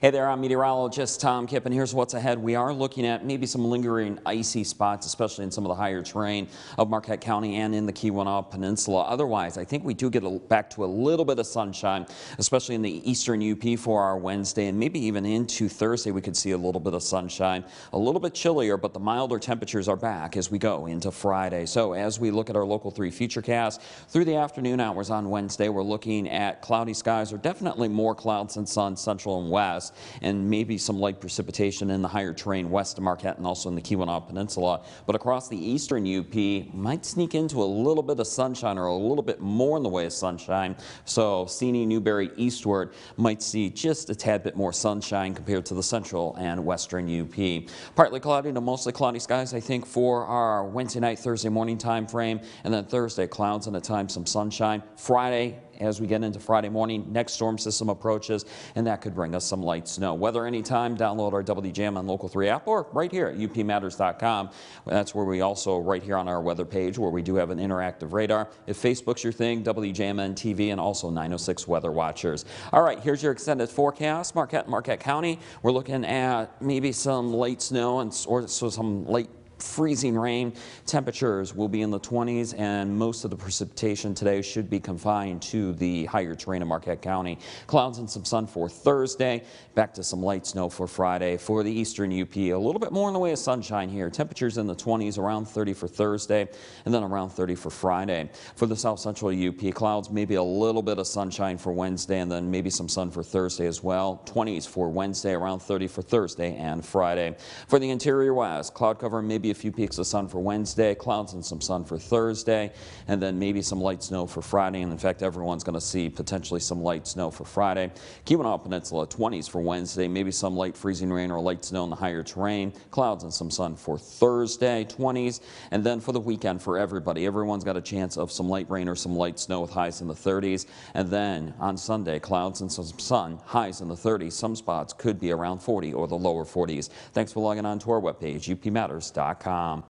Hey there, I'm meteorologist Tom Kipp, and here's what's ahead. We are looking at maybe some lingering icy spots, especially in some of the higher terrain of Marquette County and in the Keweenaw Peninsula. Otherwise, I think we do get a, back to a little bit of sunshine, especially in the eastern UP for our Wednesday, and maybe even into Thursday we could see a little bit of sunshine. A little bit chillier, but the milder temperatures are back as we go into Friday. So as we look at our Local 3 Futurecast, through the afternoon hours on Wednesday, we're looking at cloudy skies or definitely more clouds and sun central and west and maybe some light precipitation in the higher terrain west of Marquette and also in the Keweenaw Peninsula. But across the eastern UP, might sneak into a little bit of sunshine or a little bit more in the way of sunshine. So Sini, Newberry eastward might see just a tad bit more sunshine compared to the central and western UP. Partly cloudy to mostly cloudy skies, I think, for our Wednesday night, Thursday morning time frame, and then Thursday clouds and at times some sunshine. Friday, as we get into Friday morning, next storm system approaches, and that could bring us some light snow. Weather anytime, download our WJAM on Local 3 app or right here at upmatters.com. That's where we also, right here on our weather page, where we do have an interactive radar. If Facebook's your thing, WJMN TV and also 906 Weather Watchers. All right, here's your extended forecast. Marquette, Marquette County, we're looking at maybe some late snow and or so some late freezing rain. Temperatures will be in the 20s, and most of the precipitation today should be confined to the higher terrain of Marquette County. Clouds and some sun for Thursday, back to some light snow for Friday. For the eastern UP, a little bit more in the way of sunshine here. Temperatures in the 20s, around 30 for Thursday, and then around 30 for Friday. For the south central UP, clouds, maybe a little bit of sunshine for Wednesday, and then maybe some sun for Thursday as well. 20s for Wednesday, around 30 for Thursday and Friday. For the interior west, cloud cover maybe maybe a few peaks of sun for Wednesday, clouds and some sun for Thursday, and then maybe some light snow for Friday. And in fact, everyone's going to see potentially some light snow for Friday. Keweenaw Peninsula, 20s for Wednesday, maybe some light freezing rain or light snow in the higher terrain, clouds and some sun for Thursday, 20s. And then for the weekend for everybody, everyone's got a chance of some light rain or some light snow with highs in the 30s. And then on Sunday, clouds and some sun, highs in the 30s. Some spots could be around 40 or the lower 40s. Thanks for logging on to our webpage, upmatters.com gmail.com.